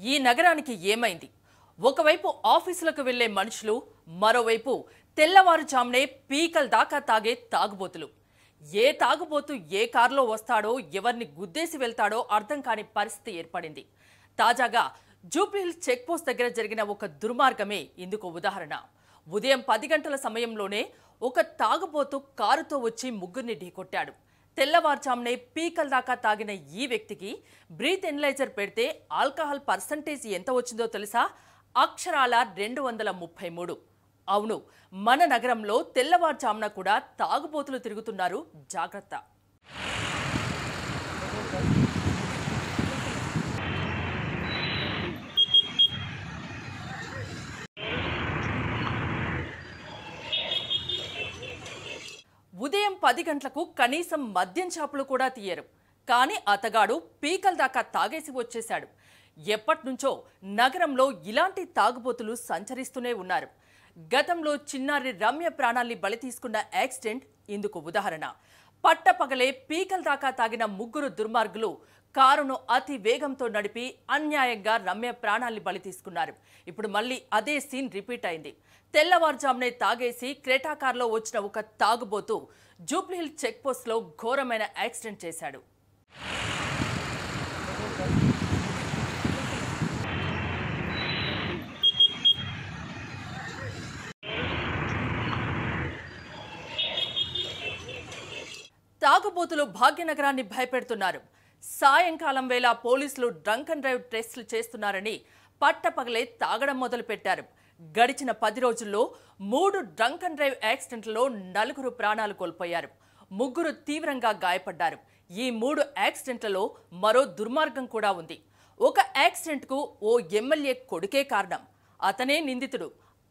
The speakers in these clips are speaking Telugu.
ఈ నగరానికి ఏమైంది ఒకవైపు ఆఫీసులకు వెళ్లే మనుషులు మరోవైపు తెల్లవారుజామునే పీకల దాకా తాగే తాగుబోతులు ఏ తాగుబోతు ఏ కారులో వస్తాడో ఎవరిని గుద్దేసి వెళ్తాడో అర్థం కాని పరిస్థితి ఏర్పడింది తాజాగా జూబ్లీహిల్స్ చెక్పోస్ట్ దగ్గర జరిగిన ఒక దుర్మార్గమే ఇందుకు ఉదాహరణ ఉదయం పది గంటల సమయంలోనే ఒక తాగుబోతు కారుతో వచ్చి ముగ్గురిని ఢీకొట్టాడు తెల్లవారుజామునే పీకల దాకా తాగిన ఈ వ్యక్తికి బ్రీత్ ఎనలైజర్ పెడితే ఆల్కహాల్ పర్సంటేజ్ ఎంత వచ్చిందో తెలుసా అక్షరాల రెండు వందల ముప్పై మూడు అవును మన నగరంలో తెల్లవారుజామున కూడా తాగుబోతులు తిరుగుతున్నారు జాగ్రత్త పది గంటలకు కనీసం మద్యం షాపులు కూడా తీయరు కానీ అతగాడు పీకల దాకా తాగేసి వచ్చేశాడు ఎప్పటినుంచో నగరంలో ఇలాంటి తాగుబోతులు సంచరిస్తూనే ఉన్నారు గతంలో చిన్నారి రమ్య ప్రాణాల్ని బలి తీసుకున్న యాక్సిడెంట్ ఇందుకు ఉదాహరణ పట్టపగలే పీకల దాకా తాగిన ముగ్గురు దుర్మార్గులు కారును అతి వేగంతో నడిపి అన్యాయంగా రమ్య ప్రాణాల్ని బలి తీసుకున్నారు ఇప్పుడు మళ్ళీ అదే సీన్ రిపీట్ అయింది తెల్లవారుజామునే తాగేసి క్రేటాకార్లో వచ్చిన ఒక తాగుబోతూ జూబ్లీహిల్ చెక్పోస్ట్లో ఘోరమైన యాక్సిడెంట్ చేశాడు తాగుబోతులు భాగ్యనగరాన్ని భయపెడుతున్నారు సాయంకాలం వేళ పోలీసులు డ్రంక్ అండ్ డ్రైవ్ టెస్టులు చేస్తున్నారని పట్టపగలే తాగడం మొదలుపెట్టారు గడిచిన పది రోజుల్లో మూడు డ్రంక్ అండ్ డ్రైవ్ యాక్సిడెంట్లలో నలుగురు ప్రాణాలు కోల్పోయారు ముగ్గురు తీవ్రంగా గాయపడ్డారు ఈ మూడు యాక్సిడెంట్లలో మరో దుర్మార్గం కూడా ఉంది ఒక యాక్సిడెంట్కు ఓ ఎమ్మెల్యే కొడుకే కారణం అతనే నిందితుడు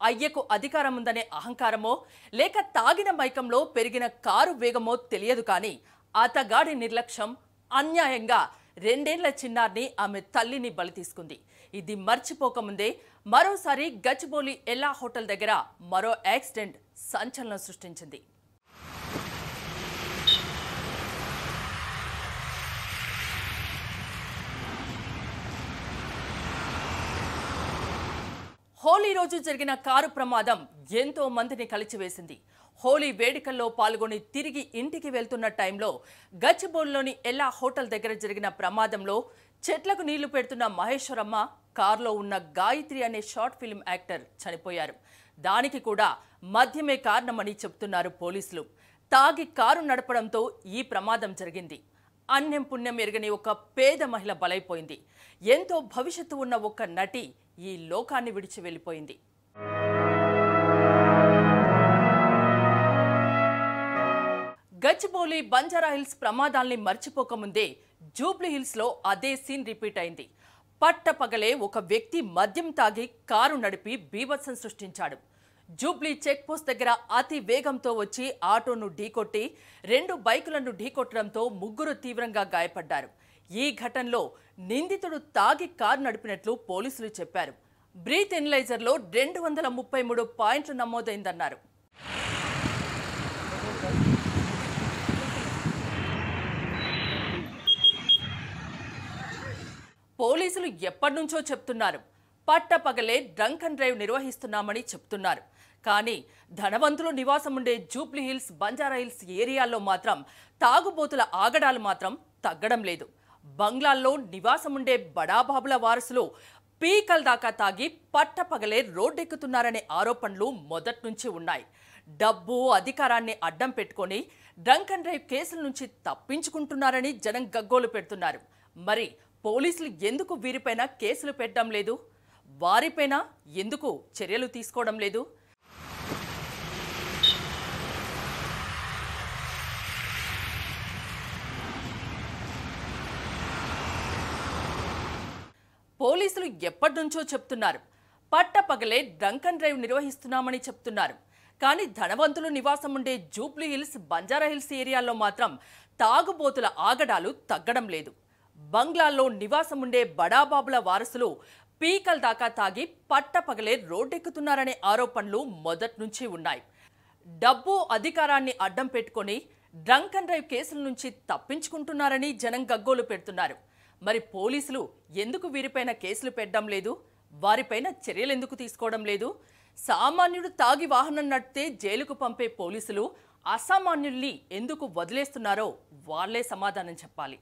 అయ్యకు అధికారం ఉందనే అహంకారమో లేక తాగిన మైకంలో పెరిగిన కారు వేగమో తెలియదు కానీ అతగాడి నిర్లక్ష్యం అన్యాయంగా రెండేళ్ల చిన్నారిని ఆమె తల్లిని బలి తీసుకుంది ఇది మర్చిపోకముందే మరోసారి గచ్చిబౌలి ఎల్లా హోటల్ దగ్గర మరో యాక్సిడెంట్ సంచలనం సృష్టించింది హోలీ రోజు జరిగిన కారు ప్రమాదం ఎంతో మందిని కలిచివేసింది హోలీ వేడుకల్లో పాల్గొని తిరిగి ఇంటికి వెళ్తున్న టైంలో గచ్చిబోల్లోని ఎల్లా హోటల్ దగ్గర జరిగిన ప్రమాదంలో చెట్లకు నీళ్లు పెడుతున్న మహేశ్వరమ్మ కారులో ఉన్న గాయత్రి అనే షార్ట్ ఫిల్మ్ యాక్టర్ చనిపోయారు దానికి కూడా మద్యమే కారణమని చెబుతున్నారు పోలీసులు తాగి కారు నడపడంతో ఈ ప్రమాదం జరిగింది అన్యం పుణ్యం ఎరగని ఒక పేద మహిళ బలైపోయింది ఎంతో భవిష్యత్తు ఉన్న ఒక నటి ఈ లోకాన్ని విడిచి వెళ్ళిపోయింది గచ్చిబౌలి హిల్స్ ప్రమాదాల్ని మర్చిపోకముందే లో అదే సీన్ రిపీట్ అయింది పట్టపగలే ఒక వ్యక్తి మద్యం తాగి కారు నడిపి బీభత్సం సృష్టించాడు జూబ్లీ చెక్పోస్ట్ దగ్గర అతి వేగంతో వచ్చి ఆటోను ఢీకొట్టి రెండు బైకులను ఢీకొట్టడంతో ముగ్గురు తీవ్రంగా గాయపడ్డారు ఈ ఘటనలో నిందితుడు తాగి కారు నడిపినట్లు పోలీసులు చెప్పారు బ్రీత్ ఎనలైజర్లో రెండు వందల ముప్పై మూడు పాయింట్లు నమోదైందన్నారు పోలీసులు ఎప్పటినుంచో చెప్తున్నారు పట్టపగలే డ్రంక్ అండ్ డ్రైవ్ నిర్వహిస్తున్నామని చెప్తున్నారు కానీ ధనవంతులు నివాసం ఉండే జూప్లీ హిల్స్ బంజారా హిల్స్ ఏరియాల్లో మాత్రం తాగుబోతుల ఆగడాలు మాత్రం తగ్గడం లేదు బంగ్లాల్లో నివాసముండే బడాబాబుల వారసులు పీకల దాకా తాగి పట్టపగలే రోడ్డెక్కుతున్నారనే ఆరోపణలు మొదట్నుంచి ఉన్నాయి డబ్బు అధికారాన్ని అడ్డం పెట్టుకొని డ్రంక్ అండ్ డ్రైవ్ కేసుల నుంచి తప్పించుకుంటున్నారని జనం గగ్గోలు పెడుతున్నారు మరి పోలీసులు ఎందుకు వీరిపైన కేసులు పెట్టడం లేదు వారిపైన ఎందుకు చర్యలు తీసుకోవడం లేదు పోలీసులు ఎప్పటి నుంచో చెప్తున్నారు పట్టపగలే డ్రంకన్ డ్రైవ్ నిర్వహిస్తున్నామని చెప్తున్నారు కానీ ధనవంతులు నివాసం ఉండే జూబ్లీ హిల్స్ బంజారా హిల్స్ ఏరియాల్లో మాత్రం తాగుబోతుల ఆగడాలు తగ్గడం లేదు బంగ్లాల్లో నివాసం ఉండే బడాబాబుల వారసులు పీకల దాకా తాగి పట్టపగలే రోడ్డెక్కుతున్నారనే ఆరోపణలు మొదటి నుంచి ఉన్నాయి డబ్బు అధికారాన్ని అడ్డం పెట్టుకొని డ్రంక్ అండ్ డ్రైవ్ కేసుల నుంచి తప్పించుకుంటున్నారని జనం గగ్గోలు పెడుతున్నారు మరి పోలీసులు ఎందుకు వీరిపైన కేసులు పెట్టడం లేదు వారిపైన చర్యలు ఎందుకు తీసుకోవడం లేదు సామాన్యుడు తాగి వాహనం నడితే జైలుకు పంపే పోలీసులు అసామాన్యుల్ని ఎందుకు వదిలేస్తున్నారో వాళ్లే సమాధానం చెప్పాలి